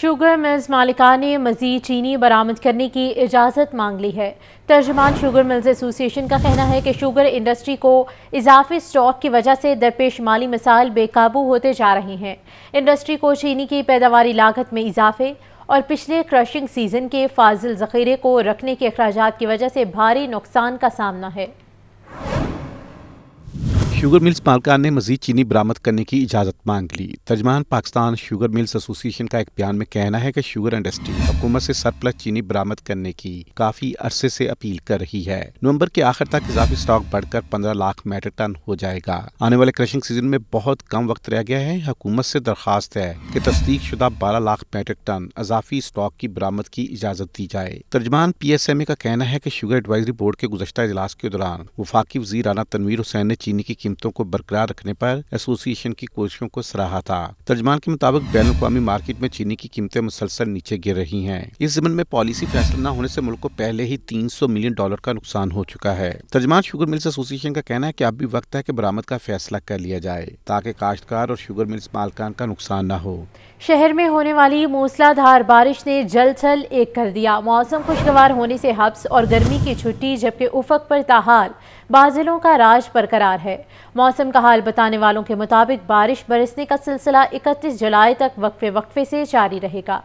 Sugar mills मालिका ने मजीद चीनी बरामद करने की इजाज़त मांग ली है तर्जमान शुगर मिल्स एसोसिएशन का कहना है कि शुगर इंडस्ट्री को इजाफी स्टॉक की वजह से दरपेश माली मसाइल बेकाबू होते जा रहे हैं इंडस्ट्री को चीनी की पैदावार लागत में इजाफे और पिछले क्रशिंग सीज़न के फाजिल ज़ख़ीरे को रखने के अखराज की वजह से भारी नुकसान का सामना है शुगर मिल्स मालकान ने मजीद चीनी बरामद करने की इजाज़त मांग ली तर्जमान पाकिस्तान शुगर मिल्स एसोसिएशन का एक बयान में कहना है कि शुगर इंडस्ट्री हुकूमत से सरप्लस चीनी बरामद करने की काफ़ी अरसे से अपील कर रही है नवंबर के आखिर तक इजाफी स्टॉक बढ़कर पंद्रह लाख मेट्रिक टन हो जाएगा आने वाले क्रशिंग सीजन में बहुत कम वक्त रह गया है हुकूमत से दरखास्त है की तस्दीक शुदा बारह लाख मेट्रिक टन अजाफी स्टॉक की बरामद की इजाज़त दी जाए तर्जमान पी एस एम ए का कहना है की शुगर एडवाइजरी बोर्ड के गुजशत इजलास के दौरान वफाकी वजी आला तनवीर हुसैन ने चीनी की कीमतों को बरकरार रखने पर एसोसिएशन की कोशिशों को सराहा था तर्जमान के मुताबिक बैन अवी मार्केट में चीनी की कीमतें मुसलसल नीचे गिर रही है इस जमन में पॉलिसी फैसला न होने ऐसी मुल्क को पहले ही तीन सौ मिलियन डॉलर का नुकसान हो चुका है तर्जमान शुगर मिल्स एसोसिएशन का कहना है की अब भी वक्त है की बरामद का फैसला कर लिया जाए ताकि काश्तकार और शुगर मिल्स मालकान का नुकसान न हो शहर में होने वाली मूसलाधार बारिश ने जल थल एक कर दिया मौसम खुशगवार होने से हब्स और गर्मी की छुट्टी जबकि उफक पर ताहाल बादलों का राज बरकरार है मौसम का हाल बताने वालों के मुताबिक बारिश बरसने का सिलसिला इकतीस जुलाई तक वक्फे वक्फे से जारी रहेगा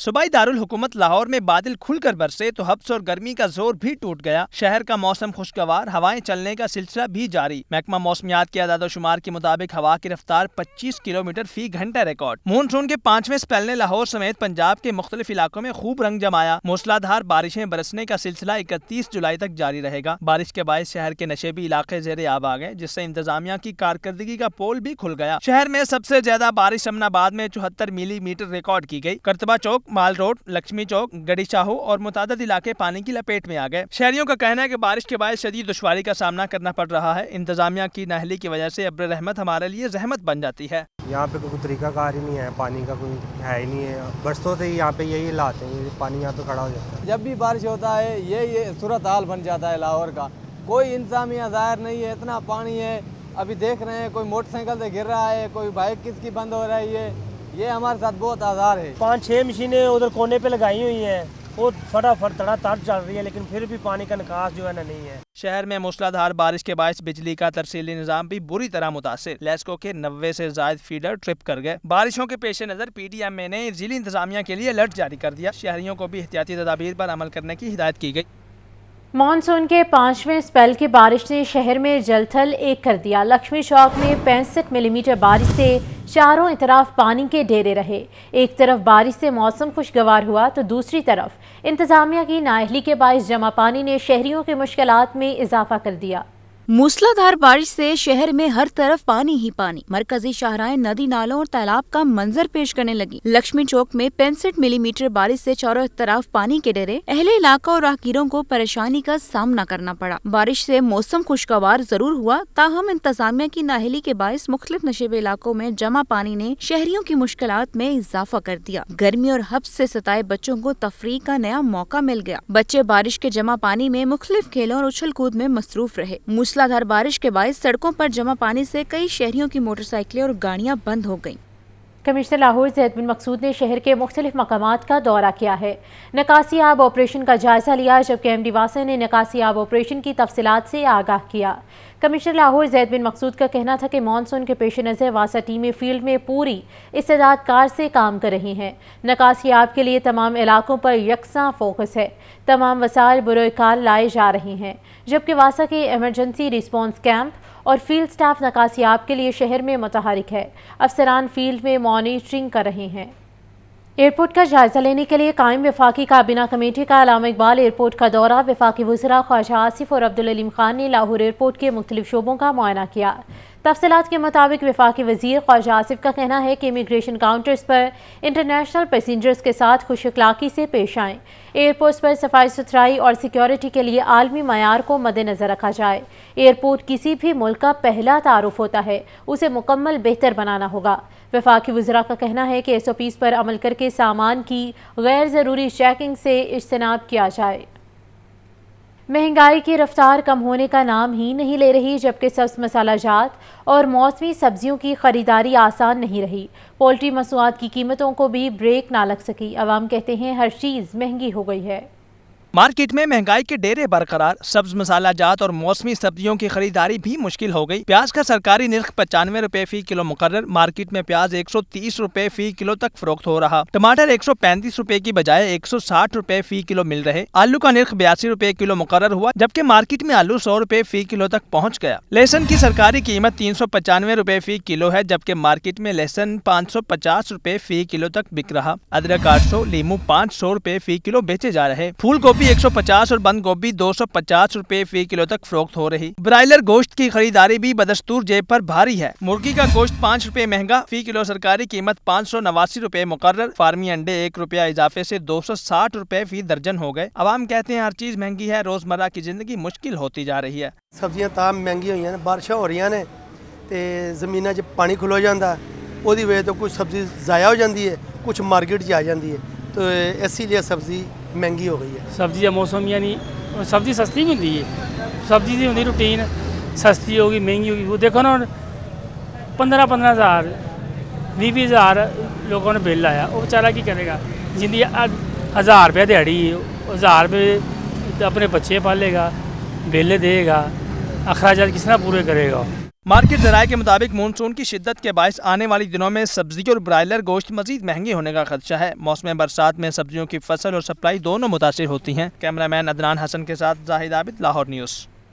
सुबह दारुल हुकूमत लाहौर में बादल खुलकर बरसे तो हब्स और गर्मी का जोर भी टूट गया शहर का मौसम खुशगवार हवाएं चलने का सिलसिला भी जारी महकमा मौसमियात के शुमार के मुताबिक हवा की रफ्तार 25 किलोमीटर फी घंटा रिकॉर्ड मानसून के पांचवें स्पेल ने लाहौर समेत पंजाब के मुख्तलिफ इलाकों में खूब रंग जमाया मूसलाधार बारिशें बरसने का सिलसिला इकतीस जुलाई तक जारी रहेगा बारिश के बाद शहर के नशेबी इलाके जेर आब आ गए जिससे इंतजामिया की कारकर्दगी का पोल भी खुल गया शहर में सबसे ज्यादा बारिश अमनाबाद में चौहत्तर मिली रिकॉर्ड की गयी करतबा चौक माल रोड लक्ष्मी चौक गढ़ी शाहू और मुताद इलाके पानी की लपेट में आ गए शहरियों का कहना है की बारिश के बाद शदीद दुशारी का सामना करना पड़ रहा है इंतजामिया की नहली की वजह से अब्र रहमत हमारे लिए जहमत बन जाती है यहाँ पे कोई कार ही नहीं है पानी का कोई है ही नहीं है बरसों से यहाँ पे यही लाते हैं पानी यहाँ तो खड़ा हो जाता है जब भी बारिश होता है ये ये सूरत हाल बन जाता है लाहौर का कोई इंतजामिया ज़ाहिर नहीं है इतना पानी है अभी देख रहे हैं कोई मोटरसाइकिल से गिर रहा है कोई बाइक किसकी बंद हो रही है ये हमारे साथ बहुत आधार है पाँच छह मशीनें उधर कोने पे लगाई हुई हैं वो फटाफट तड़ चल रही है लेकिन फिर भी पानी का निकास जो है ना नहीं है शहर में मूसलाधार बारिश के बायस बिजली का तरसीली निज़ाम भी बुरी तरह मुतासर लेस्को के नब्बे से जायद फीडर ट्रिप कर गए बारिशों के पेश नज़र पी डी एम ए ने जिली इंतजामिया के लिए अलर्ट जारी कर दिया शहरियों को भी एहतियाती तदाबीर पर अमल करने की हिदायत की गयी मानसून के पांचवें स्पेल की बारिश ने शहर में जलथल एक कर दिया लक्ष्मी चौक में पैंसठ मिलीमीटर बारिश से चारों इतराफ़ पानी के ढेरे रहे एक तरफ बारिश से मौसम खुशगवार हुआ तो दूसरी तरफ इंतजामिया की नाहली के बायस जमा पानी ने शहरियों की मुश्किल में इजाफा कर दिया मूसलाधार बारिश से शहर में हर तरफ पानी ही पानी मरकजी शाहराएं नदी नालों और तालाब का मंजर पेश करने लगी लक्ष्मी चौक में पैंसठ मिलीमीटर बारिश से चारों तरफ पानी के डरे अहले इलाका और राहगीरों को परेशानी का सामना करना पड़ा बारिश से मौसम खुशगवार जरूर हुआ ताहम इंतजामिया की नाहली के बायस मुख्तलिफ नशेबे इलाकों में जमा पानी ने शहरियों की मुश्किल में इजाफा कर दिया गर्मी और हब्स से सताए बच्चों को तफरी का नया मौका मिल गया बच्चे बारिश के जमा पानी में मुख्तलिफ खेलों और उछल कूद में मसरूफ रहे मुसला मूसलाधार बारिश के बाद सड़कों पर जमा पानी से कई शहरियों की मोटरसाइकिलें और गाड़ियां बंद हो गईं। कमिश्नर लाहौर जैद बिन मकसूद ने शहर के मुख्तलिफ मकाम का दौरा किया है नकासी आब ऑपरेशन का जायजा लिया जबकि एम डी वासन ने नकासी आब ऑपरेशन की तफसलत से आगाह किया कमिश्नर लाहौर जैद बिन मकसूद का कहना था कि मानसून के पेश नज़र वासा टीमें फील्ड में पूरी इस्तेदाद कार से काम कर रही हैं नकासी आप के लिए तमाम इलाकों पर यकसा फोकस है तमाम वसायल बुरकाल लाए जा रहे हैं जबकि वासा के एमरजेंसी रिस्पॉन्स कैंप और फील्ड स्टाफ नकासियाब के लिए शहर में मतहरक है अफसरान फील्ड में मॉनिटरिंग कर रहे हैं एयरपोर्ट का जायजा लेने के लिए कायम वफाकी काबीना कमेटी का अलाम इकबाल एयरपोर्ट का दौरा वफाकी वजरा ख्वाजा आसिफ और अब्दुल अलीम खान ने लाहौर एयरपोर्ट के मुख्तलिफ शोबों का मुआयना किया तफसलत के मुताबिक वफाकी वजीर ख्वाजा आसिफ का कहना है कि इमिग्रेशन काउंटर्स पर इंटरनेशनल पैसेंजर्स के साथ खुश अखलाकी से पेश आए एयरपोर्ट्स पर सफाई सुथराई और सिक्योरिटी के लिए आलमी मैार को मद्देनज़र रखा जाए एयरपोर्ट किसी भी मुल्क का पहला तारफ़ होता है उसे मुकम्मल बेहतर बनाना होगा वफाकी वजरा का कहना है कि एस ओ पीज़ पर अमल करके सामान की गैर ज़रूरी चेकिंग से इजतनाब किया जाए महंगाई की रफ्तार कम होने का नाम ही नहीं ले रही जबकि सब्ज मसाला जात और मौसमी सब्जियों की खरीदारी आसान नहीं रही पोल्ट्री मसूआत की कीमतों को भी ब्रेक ना लग सकी आवाम कहते हैं हर चीज़ महंगी हो गई है मार्केट में महंगाई के डेरे बरकरार सब्ज मसाला जात और मौसमी सब्जियों की खरीदारी भी मुश्किल हो गई प्याज का सरकारी निर्ख पचानवे रूपए फी किलो मुकर मार्केट में प्याज एक सौ तीस रूपए फी किलो तक फरोख्त हो रहा टमाटर एक सौ पैंतीस रूपए की बजाय एक सौ साठ रूपए फी किलो मिल रहे आलू का निर्ख बयासी रूपए किलो मुकर हुआ जबकि मार्केट में आलू सौ रूपए फी किलो तक पहुँच गया लहसन की सरकारी कीमत तीन सौ पचानवे रूपए फी किलो है जबकि मार्केट में लहसन पाँच सौ पचास रूपए फी किलो तक बिक रहा अदरक आठ सौ लीमू पाँच सौ रूपए फी किलो बेचे जा रहे फूल गोभी गोभी 150 और बंद गोभी 250 रुपए फी किलो तक फरोख्त हो रही ब्रायलर गोश्त की खरीदारी भी बदस्तूर जेब पर भारी है मुर्गी का गोश्त पाँच रुपए महंगा फी किलो सरकारी कीमत पाँच सौ नवासी रूपए मुकर फार्मी अंडे एक रुपया इजाफे ऐसी दो सौ साठ रूपए फी दर्जन हो गए आवाम कहते हैं हर चीज महंगी है रोजमर्रा की जिंदगी मुश्किल होती जा रही है सब्जियाँ ताम महंगी हुई बारिश बारिशा हो रही ने जमीन जमीना च पानी हो जाता तो है ਵਜ੍ਹਾ ਤੋਂ ਕੁਝ कुछ ਜ਼ਾਇਆ ਹੋ ਜਾਂਦੀ ਹੈ ਕੁਝ ਮਾਰਕੀਟ 'ਚ ਆ ਜਾਂਦੀ ਹੈ ਤੇ ਇਸੇ ਮਹਿੰਗੀ ਹੋ ਗਈ ਹੈ ਸਬਜ਼ੀ ਦਾ ਮੌਸਮ ਯਾਨੀ ਸਬਜ਼ੀ ਸਸਤੀ ਵੀ ਹੁੰਦੀ ਹੈ ਸਬਜ਼ੀ ਦੀ ਹੁੰਦੀ ਰੂਟੀਨ ਸਸਤੀ ਹੋ ਗਈ ਮਹਿੰਗੀ ਹੋ ਗਈ ਉਹ ਦੇਖੋ ਨਾ 15 15000 20 ਹਜ਼ਾਰ ਲੋਕਾਂ ਨੂੰ ਬਿੱਲ ਆਇਆ ਉਹ ਵਿਚਾਰਾ ਕੀ ਕਰੇਗਾ ਜਿੰਦੀ 1000 ਰੁਪਏ ਦਿਹਾੜੀ 1000 ਰੁਪਏ ਆਪਣੇ ਬੱਚੇ ਪਾਲੇਗਾ ਬਿੱਲ ਦੇਗਾ ਅਖਰਾਜਾਤ ਕਿਸ ਤਰ੍ਹਾਂ ਪੂਰੇ ਕਰੇਗਾ मार्केट जराये के मुताबिक मानसून की शिद्दत के बायस आने वाले दिनों में सब्जी और ब्रायलर गोश्त मजीद महंगे होने का खदशा है मौसम बरसात में सब्जियों की फसल और सप्लाई दोनों मुतासर होती हैं कैमरामैन अदनान हसन के साथ जाहिद आबिद लाहौर न्यूज़